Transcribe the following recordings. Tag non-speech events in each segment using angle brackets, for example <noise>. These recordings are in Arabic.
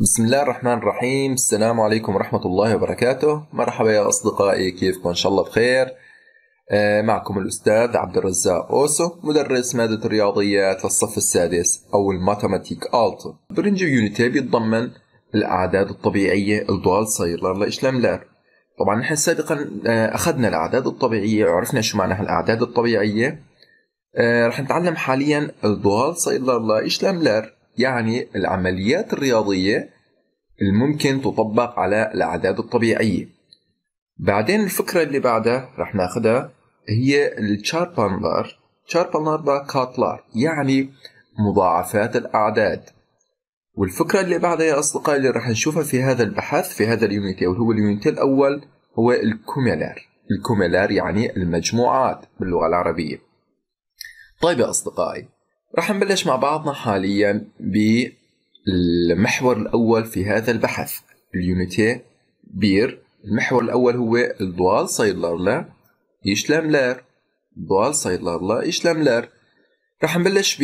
بسم الله الرحمن الرحيم السلام عليكم ورحمة الله وبركاته مرحبا يا أصدقائي كيفكم إن شاء الله بخير معكم الأستاذ عبد الرزاق أوسو مدرس مادة الرياضيات للصف الصف السادس أو الماتماتيك ألتو برنجي يونيتي بيتضمن الأعداد الطبيعية الدول صيرلر لإشلاملر طبعا نحن سابقا أخذنا الأعداد الطبيعية وعرفنا شو معنى هالأعداد الطبيعية رح نتعلم حاليا سيرلر صيرلر لإشلاملر يعني العمليات الرياضية الممكن تطبق على الأعداد الطبيعية بعدين الفكرة اللي بعدها رح ناخدها هي الشاربانلار شاربانلار با كاتلر يعني مضاعفات الأعداد والفكرة اللي بعدها يا أصدقائي اللي رح نشوفها في هذا البحث في هذا اليونيتي وهو اليونيتي الأول هو الكوميلار الكوميلار يعني المجموعات باللغة العربية طيب يا أصدقائي راح نبلش مع بعضنا حاليا بالمحور الأول في هذا البحث اليونيتي بير المحور الأول هو الدوال سايدلارلا لار دوال سايدلارلا لار راح نبلش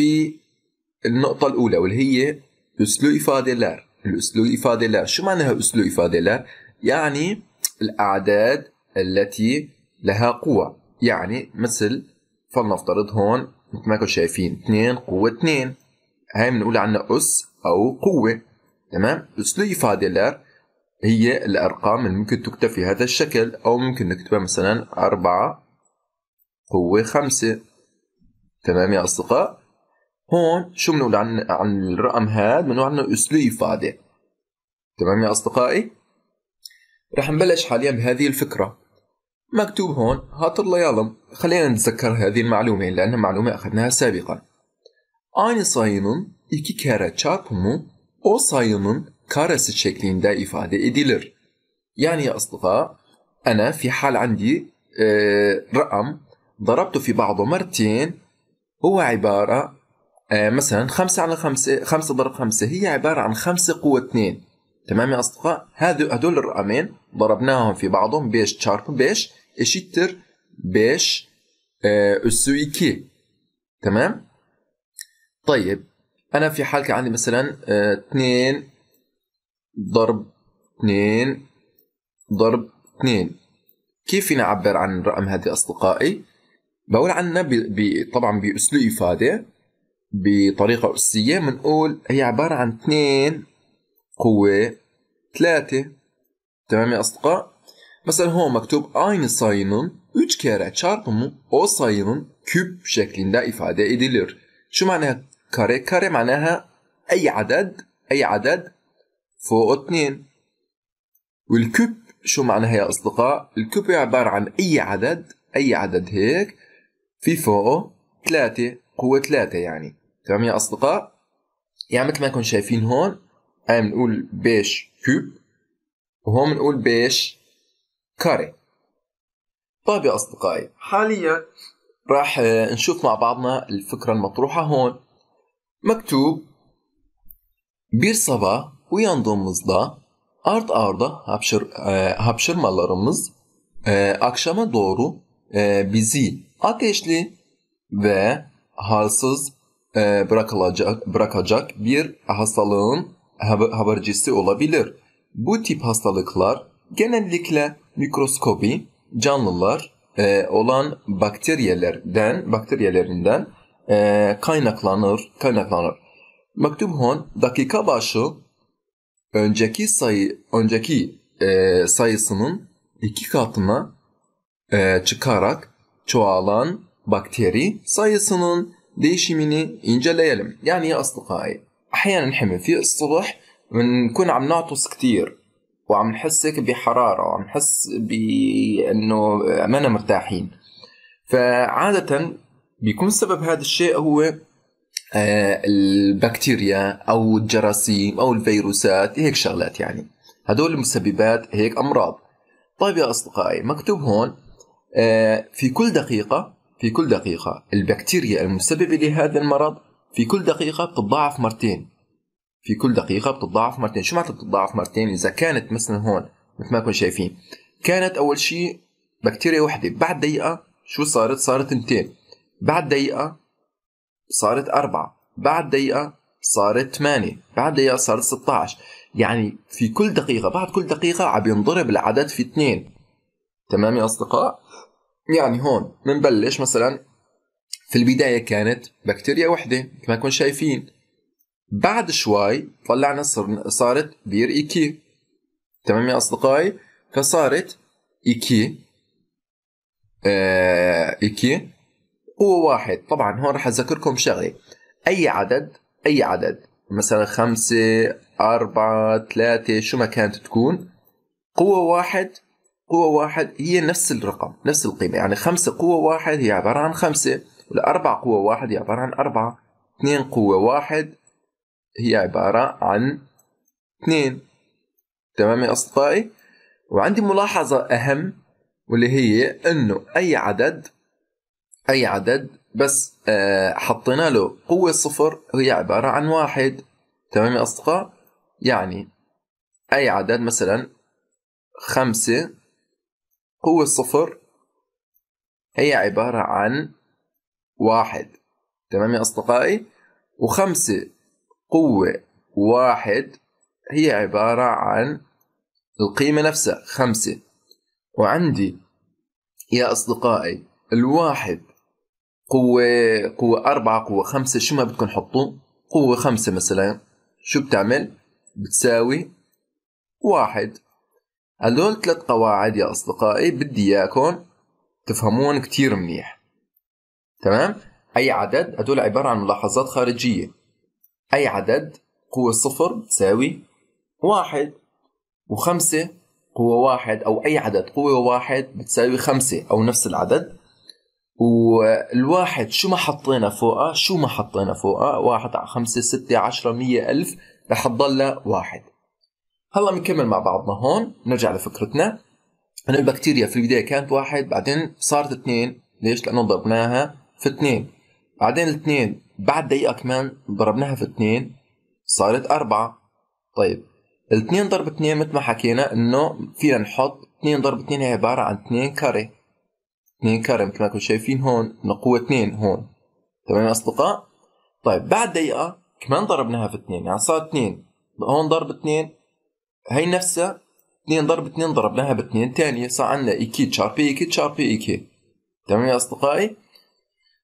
بالنقطة الأولى واللي هي أسلو إفادة لار الأسلو إفادة لار شو معناها أسلو إفادة لار؟ يعني الأعداد التي لها قوة يعني مثل فلنفترض هون مثل ما كنتم شايفين 2 قوة 2 هاي بنقول عنها أس أو قوة تمام أس ليفاديلر هي الأرقام اللي ممكن تكتب في هذا الشكل أو ممكن نكتبها مثلا أربعة قوة خمسة تمام يا أصدقاء هون شو بنقول عن عن الرقم هذا بنقول عنه أس ليفادي تمام يا أصدقائي رح نبلش حاليا بهذه الفكرة مكتوب هون هاتر الله يعلم خلينا نتذكر هذه المعلومة لأنها معلومة أخذناها سابقا aynı sayının iki kere çarpımı o sayının karesi şeklinde ifade edilir. يعني يا أصدقاء أنا في حال عندي آه، رقم ضربته في بعضه مرتين هو عبارة آه، مثلا خمسة على خمسة خمسة ضرب خمسة هي عبارة عن خمسة قوة اثنين تمام يا أصدقاء هذو هذول الرقمين ضربناهم في بعضهم بيش تشارب بيش eşittir 5 e, üssü 2 Tamam? طيب انا في حال كان عندي مثلا 2 اه ضرب 2 ضرب 2 كيف فينا نعبر عن الرقم هذا اصدقائي بقول عنا بي بي طبعا باسلوب افاده بطريقه اسيه بنقول هي عباره عن 2 قوه 3 تمام يا اصدقاء Mesela hu maktub aynı sayının 3 kere çarpımı o sayının küp şeklinde ifade edilir. Şu معناها kare kare معناها أي عدد أي عدد fu 2 والكوب شو معناها يا أصدقاء؟ الكوب عبارة عن أي عدد أي عدد هيك في فوقه 3 قوة 3 يعني تمام يا أصدقاء؟ يعني مثل ما كنتم شايفين هون أنا بنقول بيش كوب وهون بنقول بيش كاري طيب يا أصدقائي حاليا راح نشوف مع بعضنا الفكرة المطروحة هون مكتوب bir sabah uyandığımızda art arda hapşır, e, hapşırmalarımız e, akşama doğru e, bizi ateşli ve halsız e, bırakılacak bırakacak bir hastalığın habercisi olabilir. Bu tip hastalıklar genellikle mikroskopi canlılar e, olan bakteriyelerden bakteriyelerinden e, kaynaklanır kaynaklanır. Maktubhon dakika başı önceki sayı önceki e, sayısının iki katına e, çıkarak çoğalan bakteri sayısının değişimini inceleyelim. يعني يا أصدقائي أحيانا نحمل في الصبح نكون عم نعطس كثير وعم نحس هيك بحراره وعم نحس بانه ما مرتاحين فعاده بيكون سبب هذا الشيء هو آه، البكتيريا او الجراثيم او الفيروسات هيك شغلات يعني هدول المسببات هيك امراض طيب يا اصدقائي مكتوب هون آه، في كل دقيقه في كل دقيقه البكتيريا المسببه لهذا المرض في كل دقيقه بتتضاعف مرتين في كل دقيقة بتتضاعف مرتين شو معناتها بتتضاعف مرتين إذا كانت مثلا هون مثل ما كنتم شايفين كانت أول شيء بكتيريا وحدة بعد دقيقة شو صارت صارت اثنتين بعد دقيقة صارت أربعة بعد دقيقة صارت ثمانيه بعد دقيقة صارت 16 يعني في كل دقيقة بعد كل دقيقة عم ينضرب العدد في اثنين تمام يا أصدقاء يعني هون بنبلش مثلا في البداية كانت بكتيريا وحدة مثل ما كنتم شايفين بعد شوي طلعنا صارت بير إيكي تمام يا أصدقائي فصارت إيكي آه إيكي قوة واحد طبعا هون رح أذكركم شغلة أي عدد أي عدد مثلا خمسة أربعة ثلاثة شو ما كانت تكون قوة واحد قوة واحد هي نفس الرقم نفس القيمة يعني خمسة قوة واحد هي عبارة عن خمسة والأربع قوة واحد هي عبارة عن أربعة اثنين قوة واحد هي عبارة عن اثنين تمام يا أصدقائي وعندي ملاحظة أهم واللي هي أنه أي عدد أي عدد بس آه، حطينا له قوة صفر هي عبارة عن واحد تمام يا أصدقاء يعني أي عدد مثلا خمسة قوة صفر هي عبارة عن واحد تمام يا أصدقائي وخمسة قوة واحد هي عبارة عن القيمة نفسها خمسة وعندي يا أصدقائي الواحد قوة قوة أربعة قوة خمسة شو ما بدكم حطوا قوة خمسة مثلا شو بتعمل بتساوي واحد هدول ثلاث قواعد يا أصدقائي بدي إياكم تفهمون كتير منيح تمام أي عدد هدول عبارة عن ملاحظات خارجية أي عدد قوة صفر بتساوي واحد وخمسة قوة واحد أو أي عدد قوة واحد بتساوي خمسة أو نفس العدد والواحد شو ما حطينا فوقها شو ما حطينا فوقها واحد على خمسة ستة عشرة مية ألف رح تضلها واحد هلا بنكمل مع بعضنا هون نرجع لفكرتنا أن البكتيريا في البداية كانت واحد بعدين صارت اثنين ليش؟ لأنه ضربناها في اثنين بعدين الاثنين بعد دقيقة كمان ضربناها في اثنين صارت أربعة طيب الاثنين ضرب اثنين مثل ما حكينا إنه فينا نحط اثنين ضرب اثنين هي عبارة عن اثنين كاري اثنين كاري مثل ما كنتم شايفين هون إنه قوة اثنين هون تمام يا أصدقاء؟ طيب بعد دقيقة كمان ضربناها في اثنين يعني صار اثنين هون ضرب اثنين هي نفسها اثنين ضرب اثنين ضربناها باثنين ثانية صار عندنا ايكي تشاربي ايكي تشاربي ايكي تمام يا أصدقائي؟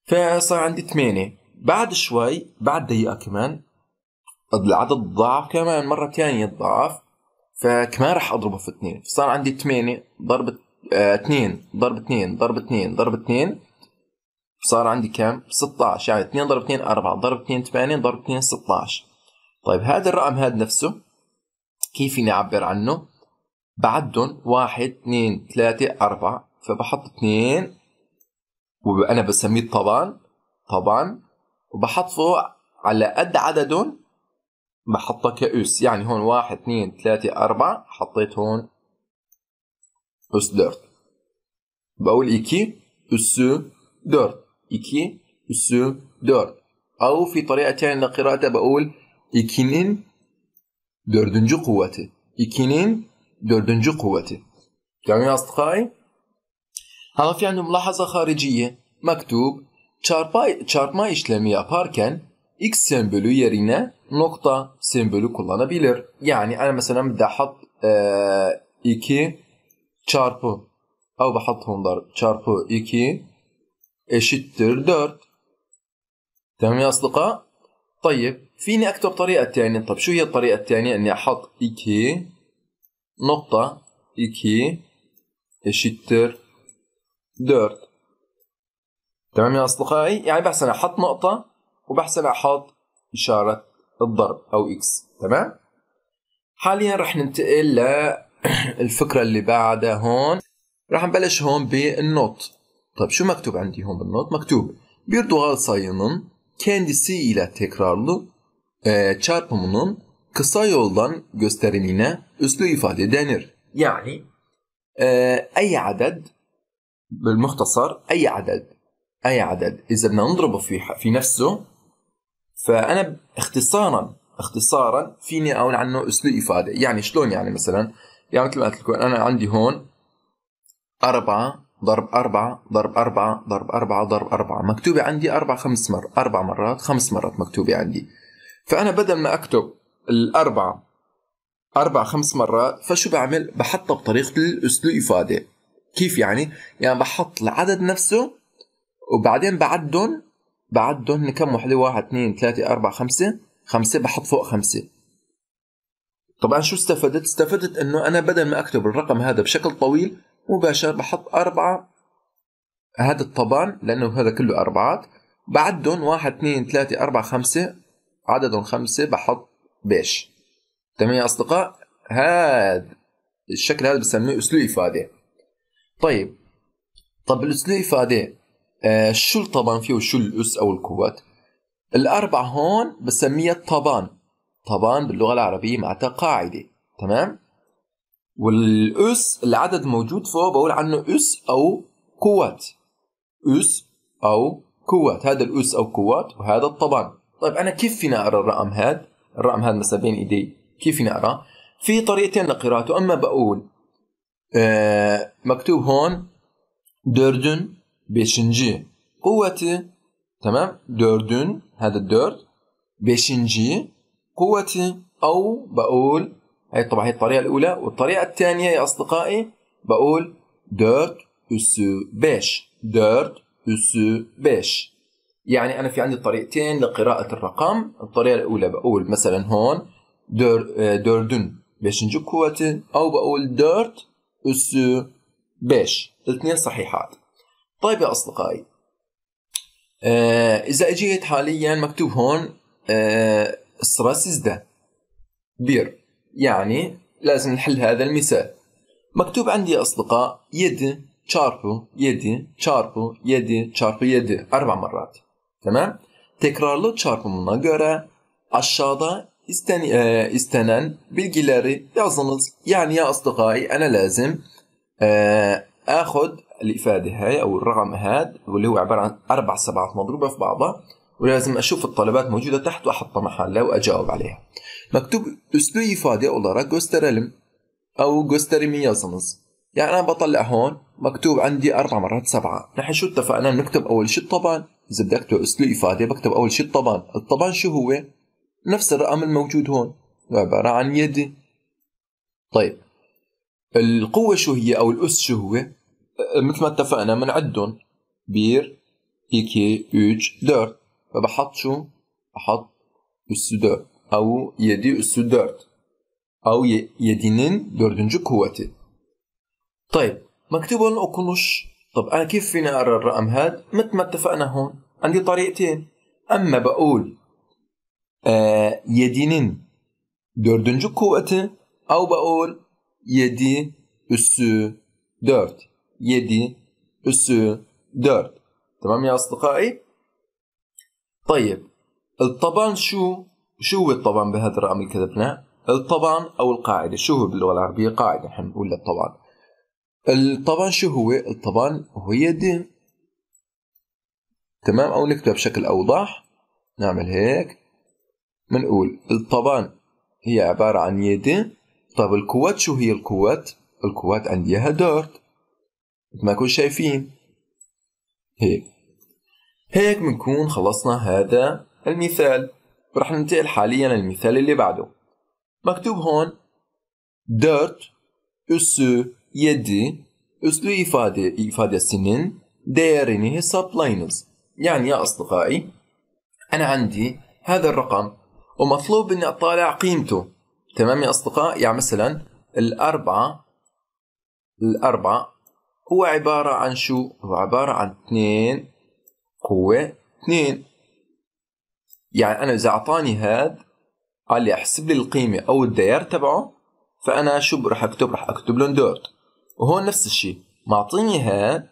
فصار عندي ثمانية بعد شوي بعد دقيقة كمان العدد ضعف كمان مرة ثانية ضعف فكمان راح اضربه في اثنين فصار عندي ثمانية ضرب آه، اثنين ضرب اثنين ضرب اثنين ضرب اثنين صار عندي كم؟ 16 يعني 2 ضرب 2 4 ضرب 2 8 ضرب 2 16 طيب هذا الرقم هذا نفسه كيف فيني اعبر عنه؟ بعدهم 1 2 3 4 فبحط 2 وانا بسميه طبان طبان وبحطه على قد عددهم بحطه كأس يعني هون واحد اثنين ثلاثة أربعة حطيت هون أس دورت بقول إيكي أس دورت إيكي أس دورت أو في طريقة تانية لقراءته بقول إيكينين دوردنجو قوتي إيكينين دوردنجو قوتي Canım يعني يا أصدقائي؟ Harfiyen mulahaza hariciye, mektup, çarpma, çarpma işlemi yaparken x sembolü yerine nokta sembolü kullanabilir. Yani ben mesela bir de hat 2 çarpı av hatunlar çarpı 2 eşittir 4 تمام يا أصدقاء؟ طيب فيني أكتب طريقة تانية طب شو هي الطريقة التانية إني أحط إكي نقطة إكي eşittir ديرت تمام يا أصدقائي يعني بحسن أحط نقطة وبحسن أحط إشارة الضرب أو إكس تمام حاليا رح ننتقل للفكرة <clears throat> اللي بعدها هون رح نبلش هون بالنوت طيب شو مكتوب عندي هون بالنوت مكتوب bir doğal sayının kendisiyle tekrarlı e, çarpımının kısa yoldan gösterimine üslü ifade denir. Yani e, أي عدد بالمختصر اي عدد اي عدد اذا بدنا نضربه في في نفسه فانا اختصارا اختصارا فيني اقول عنه اسلوب افاده يعني شلون يعني مثلا يعني مثل ما قلت لكم انا عندي هون أربعة ضرب أربعة ضرب أربعة ضرب أربعة ضرب أربعة مكتوبة عندي أربع خمس مرات أربع مرات خمس مرات مكتوبة عندي فأنا بدل ما أكتب الأربعة أربع خمس مرات فشو بعمل بحطها بطريقة الأسلوب إفادة كيف يعني؟ يعني بحط العدد نفسه وبعدين بعدهم بعدهم كم وحده؟ واحد اثنين ثلاثة أربعة خمسة خمسة بحط فوق خمسة طبعا شو استفدت؟ استفدت انه انا بدل ما اكتب الرقم هذا بشكل طويل مباشر بحط أربعة هذا الطبان لأنه هذا كله أربعات بعدهم واحد اثنين ثلاثة أربعة خمسة عددهم خمسة بحط بيش تمام يا أصدقاء هذا الشكل هذا بسميه أسلوب إفادة طيب طب الاسلوب فادي آه، شو الطبان فيه وشو الاس او القوات الاربع هون بسميها الطبان طبان باللغه العربيه معناتها قاعده تمام والاس العدد موجود فوق بقول عنه اس او قوات اس او قوات هذا الاس او قوات وهذا الطبان طيب انا كيف فينا اقرا الرقم هذا الرقم هذا مثلا بين ايدي كيف فينا اقرا في طريقتين لقراءته اما بقول آه، مكتوب هون دردن بشنجي قوتي تمام دردن هذا الدرد بشنجي قوتي أو بقول هي طبعا هي الطريقة الأولى والطريقة الثانية يا أصدقائي بقول دورت أسو بيش دورت أسو بيش يعني أنا في عندي طريقتين لقراءة الرقم الطريقة الأولى بقول مثلا هون دور آه، دوردن بيشنجو قوتي أو بقول دورت اسو بيش الاثنين صحيحات طيب يا أصدقائي آه إذا أجيت حاليا مكتوب هون آه ده بير يعني لازم نحل هذا المثال مكتوب عندي يا أصدقاء يد تشاربو يدي تشاربو يدي تشاربو يدي أربع مرات تمام تكرار له تشاربو من göre aşağıda isten, آه، استنان بالجيلاري bilgileri yazınız. Yani يعني أصدقائي أنا لازم آه، آخذ الإفادة هاي أو الرقم هاد واللي هو عبارة عن أربع سبعات مضروبة في بعضها ولازم أشوف الطلبات موجودة تحت وأحطها محلها وأجاوب عليها. مكتوب أسلو إفادة olarak gösterelim أو gösterimi يظنز يعني أنا بطلع هون مكتوب عندي أربع مرات سبعة نحن شو اتفقنا نكتب أول شيء الطبان إذا بدي أكتب أسلوب إفادة بكتب أول شيء الطبان الطبان شو هو؟ نفس الرقم الموجود هون عبارة عن يد طيب القوة شو هي أو الأس شو هو أه، مثل ما اتفقنا بنعدهم بير إيكي أوج ديرت فبحط شو بحط أس ديرت أو يدي أس ديرت أو يدينين dördüncü كواتي طيب هون أقنش طب أنا كيف فيني أقرأ الرقم هاد مثل ما اتفقنا هون عندي طريقتين أما بقول 7'nin dördüncü kuvveti av baul 7 üssü 4 7 üssü 4 تمام يا أصدقائي؟ طيب الطبان شو؟ شو هو الطبان بهذا الرقم اللي كتبناه؟ الطبان أو القاعدة شو هو باللغة العربية قاعدة نحن نقول الطبان الطبان شو هو؟ الطبان هو يد تمام أو نكتبها بشكل أوضح نعمل هيك بنقول الطبان هي عبارة عن يدين طب القوات شو هي القوات؟ القوات عنديها دورت ما كنتم شايفين هيك هيك بنكون خلصنا هذا المثال رح ننتقل حاليا للمثال اللي بعده مكتوب هون اسو يدي اسلو افادة افادة سنين دايرينه hesaplayınız. يعني يا أصدقائي أنا عندي هذا الرقم ومطلوب اني اطالع قيمته تمام يا اصدقاء يعني مثلا الاربعه الاربعه هو عباره عن شو هو عباره عن اثنين قوه اثنين يعني انا اذا اعطاني هاد قال لي احسب لي القيمه او الديار تبعه فانا شو رح اكتب رح اكتب لون دوت وهون نفس الشيء معطيني هاد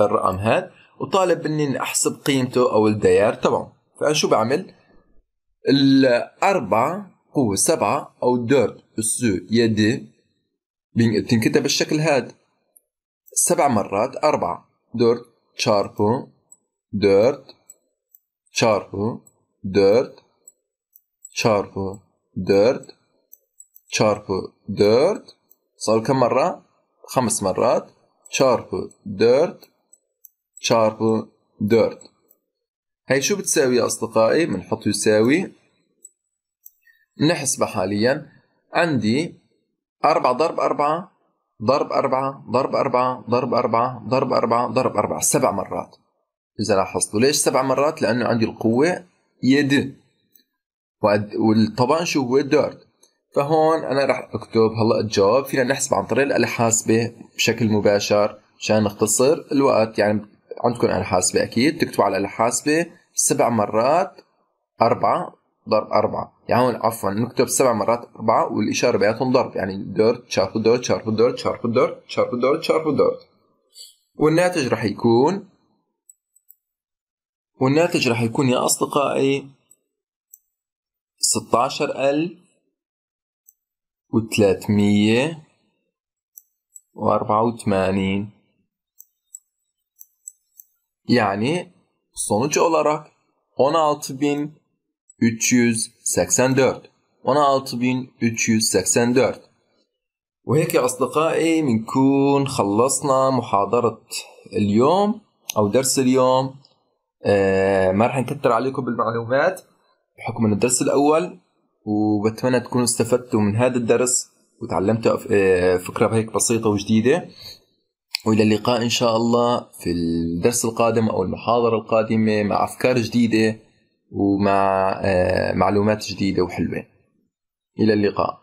الرقم هاد وطالب مني اني احسب قيمته او الديار تبعه فانا شو بعمل الأربعة قوة سبعة أو دور سو يدي تنكتب بالشكل هاد سبع مرات أربعة دور تشاربو دور تشاربو دور تشاربو دور تشاربو دور صار كم مرة؟ خمس مرات تشاربو دور تشاربو دورت هي شو بتساوي يا أصدقائي؟ بنحط يساوي نحسبها حاليا عندي 4 ضرب 4 ضرب 4 ضرب 4 ضرب 4 ضرب 4 ضرب 4 سبع مرات إذا لاحظتوا ليش سبع مرات؟ لأنه عندي القوة يد والطبان شو هو الدرت فهون أنا راح أكتب هلا الجواب فينا نحسب عن طريق الآلة الحاسبة بشكل مباشر عشان نختصر الوقت يعني عندكم على الحاسبه أكيد تكتبوا على الحاسبة سبع مرات أربعة ضرب أربعة يعني هون عفوا نكتب سبع مرات أربعة والإشارة بيناتهم ضرب يعني دور شارب دور شارب دور شارب دور شارب دور شارب دور والناتج راح يكون والناتج راح يكون يا أصدقائي 16000 وثلاثمية وأربعة وثمانين يعني sonuç olarak 16384 16384 وهيك يا أصدقائي بنكون خلصنا محاضرة اليوم أو درس اليوم آه ما رح نكتر عليكم بالمعلومات بحكم انه الدرس الأول وبتمنى تكونوا استفدتوا من هذا الدرس وتعلمتوا آه، فكرة هيك بسيطة وجديدة والى اللقاء ان شاء الله في الدرس القادم او المحاضره القادمه مع افكار جديده ومع آه، معلومات جديده وحلوه الى اللقاء